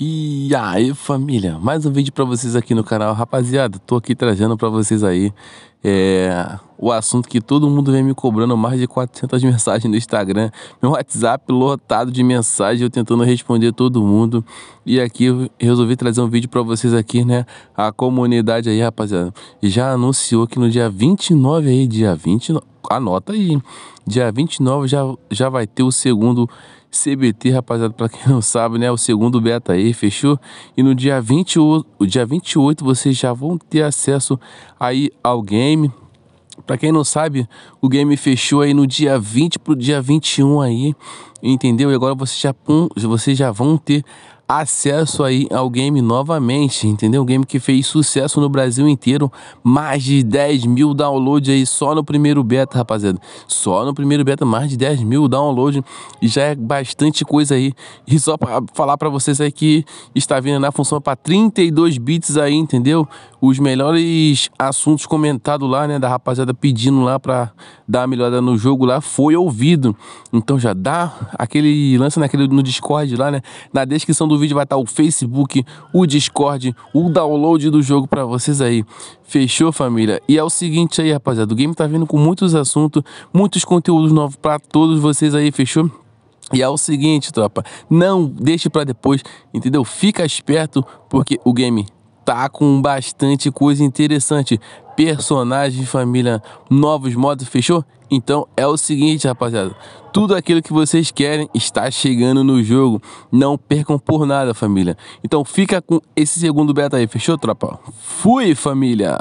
E aí família, mais um vídeo para vocês aqui no canal Rapaziada, tô aqui trazendo para vocês aí é, o assunto que todo mundo vem me cobrando mais de 400 mensagens no Instagram, meu WhatsApp lotado de mensagens eu tentando responder todo mundo. E aqui eu resolvi trazer um vídeo para vocês aqui, né? A comunidade aí, rapaziada, já anunciou que no dia 29 aí, dia 29, anota aí, dia 29 já, já vai ter o segundo CBT, rapaziada, para quem não sabe, né, o segundo beta aí, fechou? E no dia 28, o dia 28 vocês já vão ter acesso aí ao game, para quem não sabe, o game fechou aí no dia 20 pro dia 21 aí entendeu? E agora vocês já, vocês já vão ter acesso aí ao game novamente, entendeu? Um game que fez sucesso no Brasil inteiro, mais de 10 mil downloads aí só no primeiro beta, rapaziada. Só no primeiro beta, mais de 10 mil downloads, e já é bastante coisa aí. E só para falar para vocês aí que está vindo na função para 32 bits aí, entendeu? Os melhores assuntos comentados lá, né, da rapaziada pedindo lá para dar uma melhorada no jogo lá, foi ouvido. Então já dá aquele lance naquele, né, no Discord lá, né? Na descrição do vídeo vai estar tá o Facebook, o Discord, o download do jogo para vocês aí. Fechou, família? E é o seguinte aí, rapaziada, o game tá vindo com muitos assuntos, muitos conteúdos novos para todos vocês aí, fechou? E é o seguinte, tropa, não deixe para depois, entendeu? Fica esperto porque o game tá com bastante coisa interessante. personagens, família, novos modos, fechou? Então é o seguinte, rapaziada. Tudo aquilo que vocês querem está chegando no jogo. Não percam por nada, família. Então fica com esse segundo beta aí, fechou, tropa? Fui, família!